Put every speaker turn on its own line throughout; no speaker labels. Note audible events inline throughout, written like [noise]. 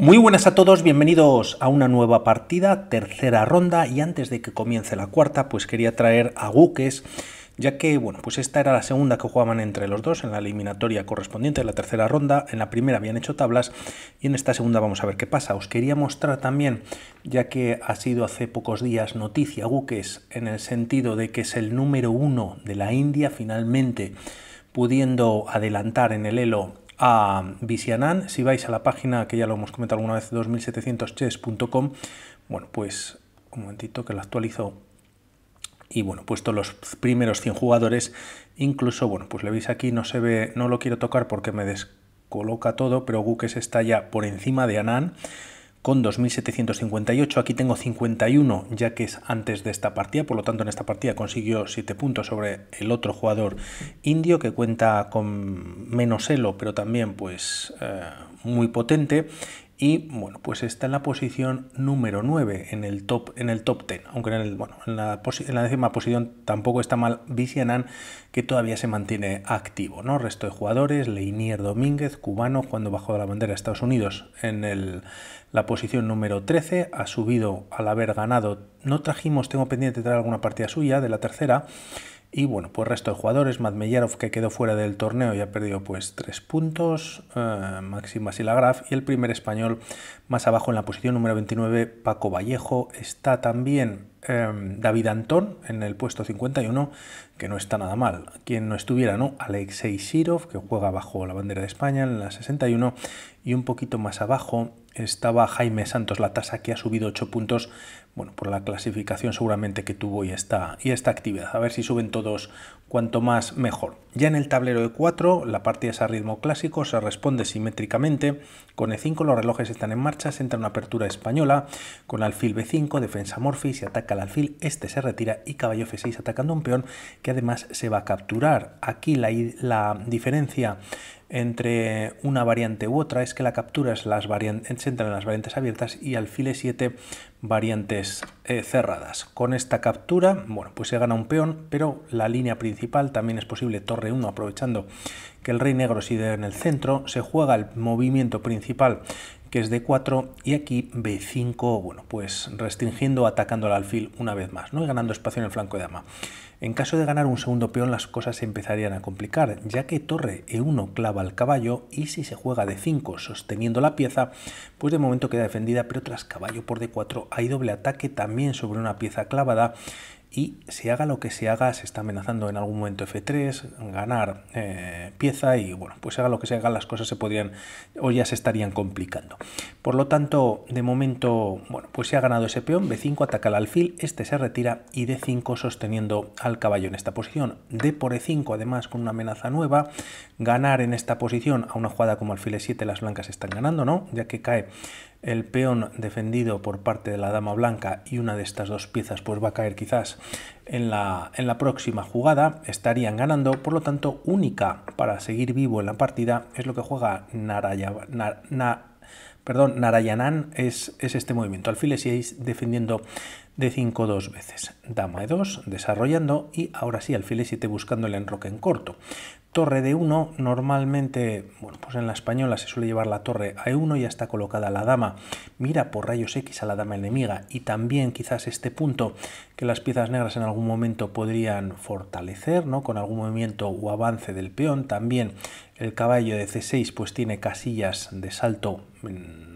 Muy buenas a todos, bienvenidos a una nueva partida, tercera ronda y antes de que comience la cuarta pues quería traer a Guques ya que bueno pues esta era la segunda que jugaban entre los dos en la eliminatoria correspondiente de la tercera ronda, en la primera habían hecho tablas y en esta segunda vamos a ver qué pasa. Os quería mostrar también ya que ha sido hace pocos días noticia Guques en el sentido de que es el número uno de la India finalmente pudiendo adelantar en el elo a Visianan. Si vais a la página, que ya lo hemos comentado alguna vez, 2700chess.com, bueno, pues un momentito que la actualizo. Y bueno, puesto los primeros 100 jugadores, incluso, bueno, pues le veis aquí, no se ve, no lo quiero tocar porque me descoloca todo, pero Gukes está ya por encima de Anan con 2.758. Aquí tengo 51 ya que es antes de esta partida, por lo tanto en esta partida consiguió 7 puntos sobre el otro jugador indio que cuenta con menos elo, pero también pues eh, muy potente. Y bueno, pues está en la posición número 9 en el top, en el top 10, aunque en, el, bueno, en, la, décima posición tampoco está mal Vicianan, que todavía se mantiene activo. ¿no? Resto de jugadores, Leinier Domínguez, cubano, cuando bajó de la bandera de Estados Unidos en la posición número 13, ha subido al haber ganado. No trajimos, tengo pendiente de traer alguna partida suya de la tercera. Y bueno, pues resto de jugadores, Madmeyarov que quedó fuera del torneo y ha perdido pues 3 puntos, eh, Maxim y el primer español más abajo en la posición número 29, Paco Vallejo, está también eh, David Antón en el puesto 51, que no está nada mal. Quien no estuviera, ¿no? Alexei Sirov, que juega bajo la bandera de España en la 61, y un poquito más abajo estaba Jaime Santos, la tasa que ha subido 8 puntos bueno, por la clasificación seguramente que tuvo y esta, y esta actividad. A ver si suben todos cuanto más mejor. Ya en el tablero de 4, la partida es a ritmo clásico, se responde simétricamente. Con E5 los relojes están en marcha, se entra una apertura española. Con alfil B5, defensa Morphy, se ataca al alfil, este se retira y caballo F6 atacando a un peón que además se va a capturar. Aquí la, la diferencia entre una variante u otra es que la captura es las variantes, entre las variantes abiertas y file 7 variantes eh, cerradas. Con esta captura, bueno, pues se gana un peón, pero la línea principal también es posible torre 1 aprovechando que el rey negro sigue en el centro, se juega el movimiento principal que es D4 y aquí B5, bueno, pues restringiendo, atacando al alfil una vez más, ¿no? Y ganando espacio en el flanco de dama. En caso de ganar un segundo peón las cosas se empezarían a complicar, ya que torre E1 clava al caballo y si se juega D5 sosteniendo la pieza, pues de momento queda defendida, pero tras caballo por D4 hay doble ataque también sobre una pieza clavada y se haga lo que se haga, se está amenazando en algún momento F3, ganar eh, pieza y bueno, pues haga lo que se haga, las cosas se podrían o ya se estarían complicando. Por lo tanto, de momento, bueno, pues se ha ganado ese peón, B5 ataca al alfil, este se retira y D5 sosteniendo al caballo en esta posición. D por E5 además con una amenaza nueva, ganar en esta posición a una jugada como alfil E7 las blancas están ganando, ¿no? Ya que cae el peón defendido por parte de la dama blanca y una de estas dos piezas pues va a caer quizás en la, en la próxima jugada, estarían ganando, por lo tanto única para seguir vivo en la partida es lo que juega Naraya, perdón, Narayanan es, es este movimiento, alfil 6 defendiendo de 5 dos veces, dama e2 desarrollando y ahora sí alfil 7 buscando el enroque en corto. Torre de 1, normalmente, bueno, pues en la española se suele llevar la torre a E1 y ya está colocada la dama. Mira por rayos X a la dama enemiga y también quizás este punto que las piezas negras en algún momento podrían fortalecer, ¿no? Con algún movimiento o avance del peón. También el caballo de C6 pues tiene casillas de salto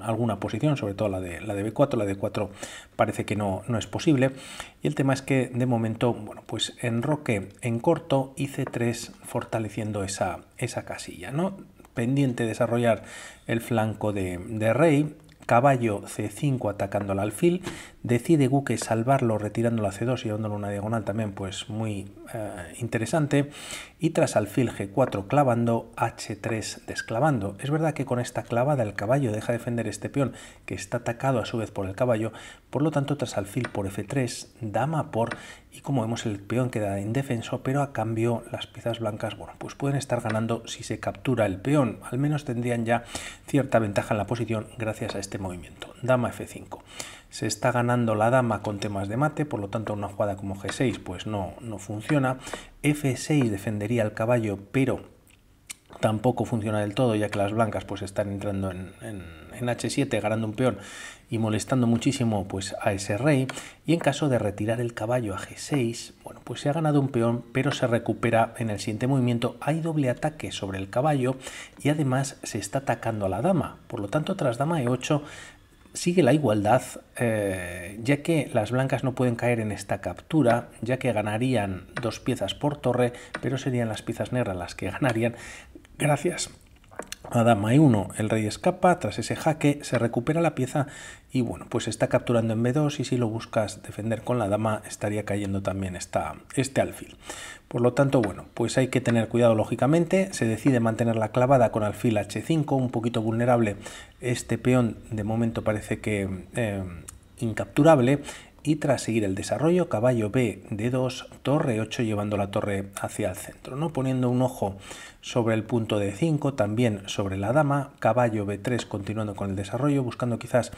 alguna posición, sobre todo la de, la de B4. La de 4 parece que no, no es posible. Y el tema es que de momento, bueno, pues enroque en corto y C3 fortaleciendo esa, esa casilla, ¿no? Pendiente de desarrollar el flanco de, de rey caballo c5 atacando al alfil, decide Guque salvarlo retirando la c2 y llevándolo una diagonal también pues muy eh, interesante, y tras alfil g4 clavando, h3 desclavando. Es verdad que con esta clavada el caballo deja defender este peón que está atacado a su vez por el caballo, por lo tanto tras alfil por f3, dama por y como vemos el peón queda indefenso, pero a cambio las piezas blancas, bueno, pues pueden estar ganando si se captura el peón, al menos tendrían ya cierta ventaja en la posición gracias a este movimiento. Dama F5. Se está ganando la dama con temas de mate, por lo tanto una jugada como G6 pues no, no funciona. F6 defendería al caballo, pero tampoco funciona del todo, ya que las blancas pues están entrando en, h7, ganando un peón y molestando muchísimo pues a ese rey. Y en caso de retirar el caballo a g6, bueno, pues se ha ganado un peón, pero se recupera en el siguiente movimiento. Hay doble ataque sobre el caballo y además se está atacando a la dama. Por lo tanto, tras dama e8 sigue la igualdad, eh, ya que las blancas no pueden caer en esta captura, ya que ganarían dos piezas por torre, pero serían las piezas negras las que ganarían, Gracias a dama e1, el rey escapa, tras ese jaque se recupera la pieza y bueno, pues está capturando en b2 y si lo buscas defender con la dama estaría cayendo también este alfil. Por lo tanto, bueno, pues hay que tener cuidado lógicamente, se decide mantener la clavada con alfil h5, un poquito vulnerable este peón, de momento parece que... Eh, incapturable y tras seguir el desarrollo caballo B D2 torre 8 llevando la torre hacia el centro, ¿no? poniendo un ojo sobre el punto D5, también sobre la dama, caballo B3 continuando con el desarrollo, buscando quizás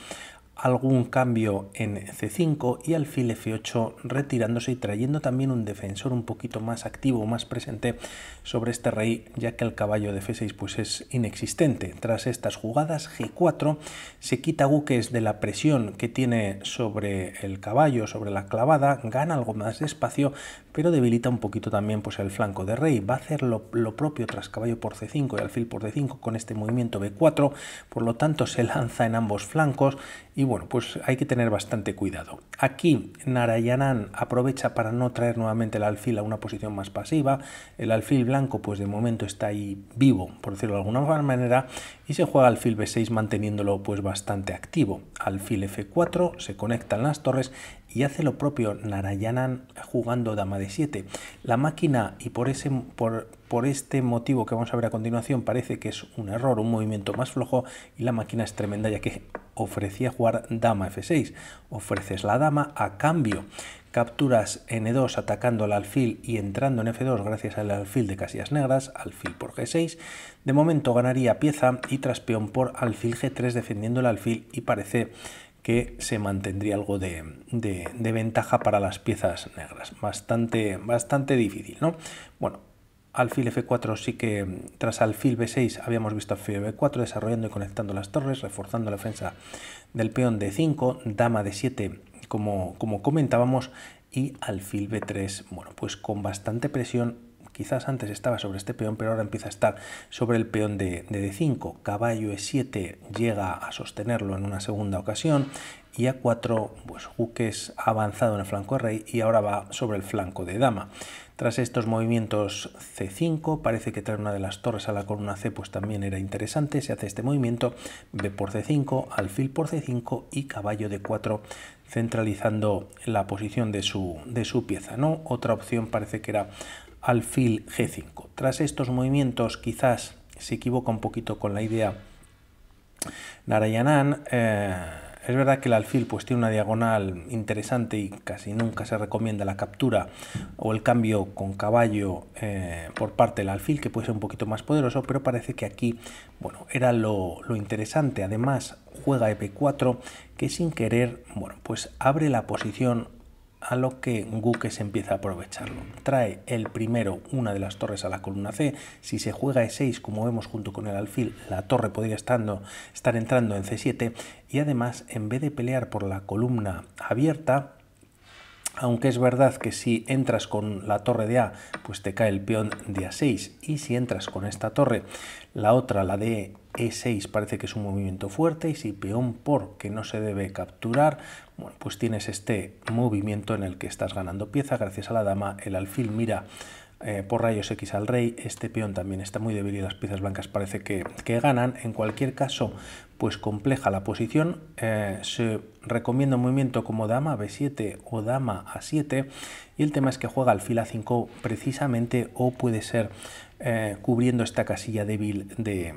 algún cambio en C5 y alfil F8 retirándose y trayendo también un defensor un poquito más activo, más presente sobre este rey, ya que el caballo de F6 pues es inexistente. Tras estas jugadas, G4 se quita buques de la presión que tiene sobre el caballo, sobre la clavada, gana algo más de espacio, pero debilita un poquito también pues, el flanco de rey. Va a hacer lo, propio tras caballo por c5 y alfil por d5 con este movimiento b4, por lo tanto se lanza en ambos flancos y bueno, pues hay que tener bastante cuidado. Aquí Narayanan aprovecha para no traer nuevamente el alfil a una posición más pasiva, el alfil blanco pues de momento está ahí vivo, por decirlo de alguna manera, y se juega alfil b6 manteniéndolo pues bastante activo. Alfil f4, se conectan las torres y hace lo propio Narayanan jugando dama de 7. La máquina, y por, ese, por, por este motivo que vamos a ver a continuación, parece que es un error, un movimiento más flojo, y la máquina es tremenda ya que ofrecía jugar dama f6. Ofreces la dama a cambio. Capturas n2 atacando al alfil y entrando en f2 gracias al alfil de casillas negras, alfil por g6. De momento ganaría pieza y traspeón por alfil g3 defendiendo el alfil y parece que se mantendría algo de, ventaja para las piezas negras. Bastante, bastante difícil, ¿no? Bueno, alfil F4 sí que tras alfil B6 habíamos visto alfil B4 desarrollando y conectando las torres, reforzando la defensa del peón D5, dama D7 como, como comentábamos y alfil B3, bueno, pues con bastante presión Quizás antes estaba sobre este peón, pero ahora empieza a estar sobre el peón de, de D5. Caballo E7 llega a sostenerlo en una segunda ocasión y A4, pues Juques ha avanzado en el flanco de rey y ahora va sobre el flanco de dama. Tras estos movimientos C5, parece que traer una de las torres a la columna C pues también era interesante, se hace este movimiento, B por C5, alfil por C5 y caballo D4 centralizando la posición de su, de su pieza. ¿no? Otra opción parece que era alfil g5. Tras estos movimientos quizás se equivoca un poquito con la idea Narayanan. Eh, es verdad que el alfil pues, tiene una diagonal interesante y casi nunca se recomienda la captura o el cambio con caballo eh, por parte del alfil, que puede ser un poquito más poderoso, pero parece que aquí bueno, era lo, lo interesante. Además, juega EP4, que sin querer bueno, pues abre la posición a lo que Gukes empieza a aprovecharlo. Trae el primero una de las torres a la columna C, si se juega E6 como vemos junto con el alfil, la torre podría estar entrando en C7 y además en vez de pelear por la columna abierta, aunque es verdad que si entras con la torre de A, pues te cae el peón de A6 y si entras con esta torre, la otra, la de e6 parece que es un movimiento fuerte y si peón por que no se debe capturar, bueno, pues tienes este movimiento en el que estás ganando pieza gracias a la dama, el alfil mira eh, por rayos X al rey, este peón también está muy débil y las piezas blancas parece que, ganan. En cualquier caso, pues compleja la posición, eh, se recomienda un movimiento como dama B7 o dama A7 y el tema es que juega al Fila 5 precisamente o puede ser eh, cubriendo esta casilla débil de,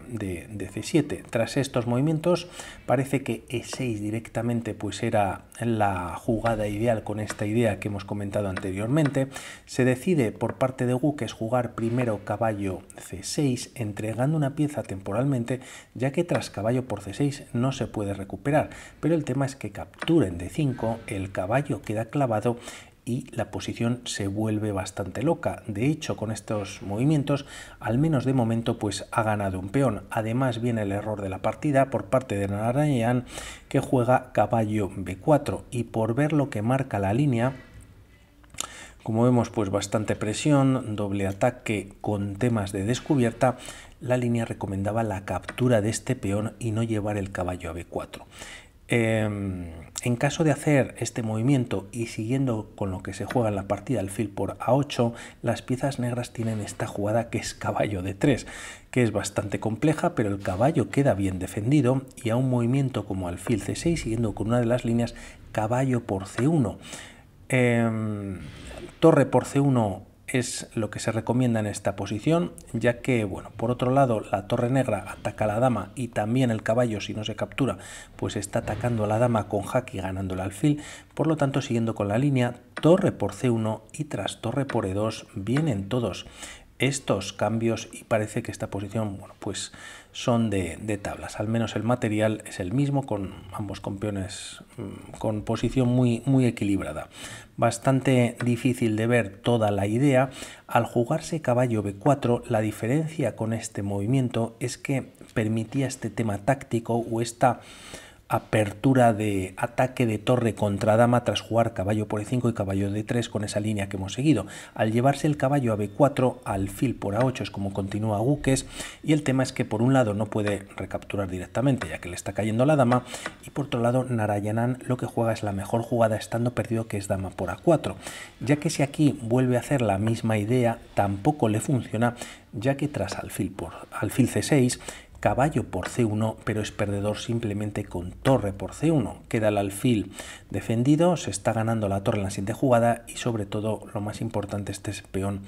C7. Tras estos movimientos parece que E6 directamente pues era la jugada ideal con esta idea que hemos comentado anteriormente. Se decide por parte de Wu que es jugar primero caballo C6 entregando una pieza temporalmente ya que tras caballo por C6 no se puede recuperar pero el tema es que capturen de D5 el caballo queda clavado y la posición se vuelve bastante loca. De hecho, con estos movimientos, al menos de momento, pues ha ganado un peón. Además viene el error de la partida por parte de Narayan que juega caballo B4 y por ver lo que marca la línea, como vemos, pues bastante presión, doble ataque con temas de descubierta, la línea recomendaba la captura de este peón y no llevar el caballo a B4. Em, en caso de hacer este movimiento y siguiendo con lo que se juega en la partida alfil por A8, las piezas negras tienen esta jugada que es caballo de 3, que es bastante compleja, pero el caballo queda bien defendido y a un movimiento como alfil C6, siguiendo con una de las líneas, caballo por C1. Em, torre por C1 es lo que se recomienda en esta posición, ya que, bueno, por otro lado, la torre negra ataca a la dama y también el caballo, si no se captura, pues está atacando a la dama con jaque y ganando el alfil, por lo tanto, siguiendo con la línea, torre por C1 y tras torre por E2 vienen todos estos cambios y parece que esta posición bueno, pues son de, tablas. Al menos el material es el mismo con ambos campeones mm, con posición muy, muy equilibrada. Bastante difícil de ver toda la idea. Al jugarse caballo B4 la diferencia con este movimiento es que permitía este tema táctico o esta apertura de ataque de torre contra dama tras jugar caballo por e5 y caballo de 3 con esa línea que hemos seguido. Al llevarse el caballo a b4, alfil por a8 es como continúa Guques y el tema es que por un lado no puede recapturar directamente ya que le está cayendo la dama y por otro lado Narayanan lo que juega es la mejor jugada estando perdido que es dama por a4 ya que si aquí vuelve a hacer la misma idea tampoco le funciona ya que tras alfil, por, alfil c6 caballo por C1, pero es perdedor simplemente con torre por C1. Queda el alfil defendido, se está ganando la torre en la siguiente jugada y sobre todo, lo más importante, este es peón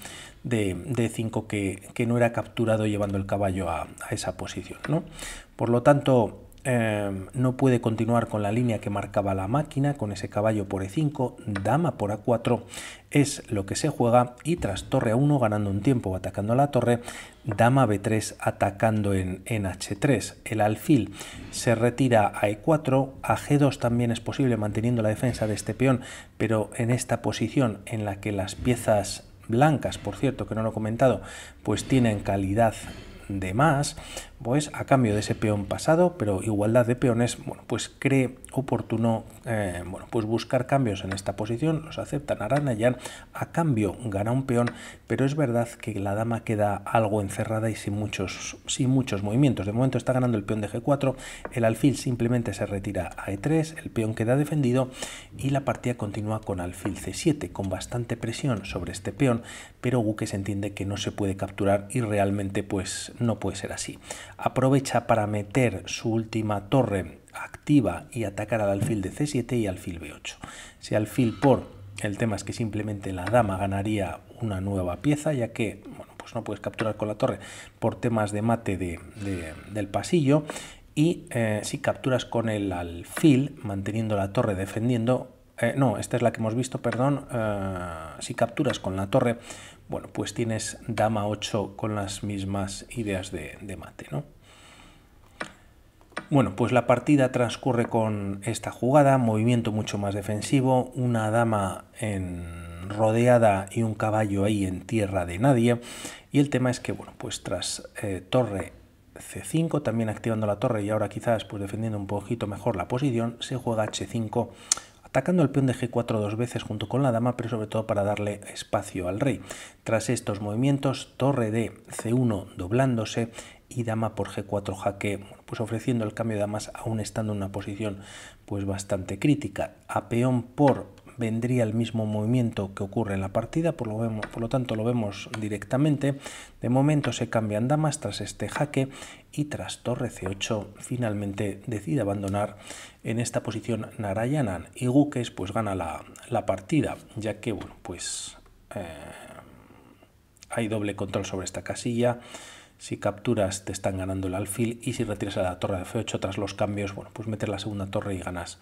de, 5 que, no era capturado llevando el caballo a, a esa posición. ¿no? Por lo tanto, Em, no puede continuar con la línea que marcaba la máquina, con ese caballo por e5, dama por a4, es lo que se juega, y tras torre a1 ganando un tiempo atacando a la torre, dama b3 atacando en, en h3, el alfil se retira a e4, a g2 también es posible manteniendo la defensa de este peón, pero en esta posición en la que las piezas blancas, por cierto, que no lo he comentado, pues tienen calidad de más, pues a cambio de ese peón pasado, pero igualdad de peones, bueno, pues cree oportuno eh, bueno, pues buscar cambios en esta posición, los aceptan Aranayan a cambio gana un peón, pero es verdad que la dama queda algo encerrada y sin muchos, sin muchos movimientos. De momento está ganando el peón de G4, el alfil simplemente se retira a E3, el peón queda defendido y la partida continúa con alfil C7, con bastante presión sobre este peón, pero Guque se entiende que no se puede capturar y realmente pues no puede ser así aprovecha para meter su última torre activa y atacar al alfil de c7 y alfil b8. Si alfil por, el tema es que simplemente la dama ganaría una nueva pieza, ya que bueno, pues no puedes capturar con la torre por temas de mate de, del pasillo. Y eh, si capturas con el alfil, manteniendo la torre defendiendo, eh, no, esta es la que hemos visto, perdón, eh, si capturas con la torre bueno, pues tienes dama 8 con las mismas ideas de, mate, ¿no? Bueno, pues la partida transcurre con esta jugada, movimiento mucho más defensivo, una dama en rodeada y un caballo ahí en tierra de nadie. Y el tema es que, bueno, pues tras eh, torre C5, también activando la torre y ahora quizás pues defendiendo un poquito mejor la posición, se juega H5 atacando al peón de g4 dos veces junto con la dama, pero sobre todo para darle espacio al rey. Tras estos movimientos, torre de c1 doblándose y dama por g4 jaque, pues ofreciendo el cambio de damas aún estando en una posición pues bastante crítica. A peón por vendría el mismo movimiento que ocurre en la partida, por lo, vemos, por lo tanto lo vemos directamente. De momento se cambian damas tras este jaque y tras torre c8 finalmente decide abandonar en esta posición Narayanan y Guques pues gana la, partida, ya que pues eh, hay doble control sobre esta casilla. Si capturas te están ganando el alfil y si retiras a la torre de F8 tras los cambios, bueno, pues metes la segunda torre y ganas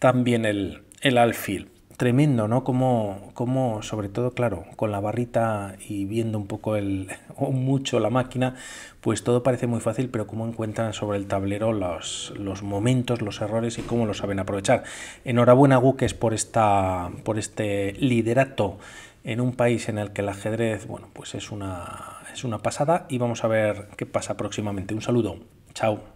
también el, el alfil tremendo, ¿no? Como, como, sobre todo, claro, con la barrita y viendo un poco el, [laughs] o mucho la máquina, pues todo parece muy fácil, pero cómo encuentran sobre el tablero los, los momentos, los errores y cómo lo saben aprovechar. Enhorabuena, Guques, por, esta, por este liderato en un país en el que el ajedrez, bueno, pues es una, es una pasada y vamos a ver qué pasa próximamente. Un saludo, chao.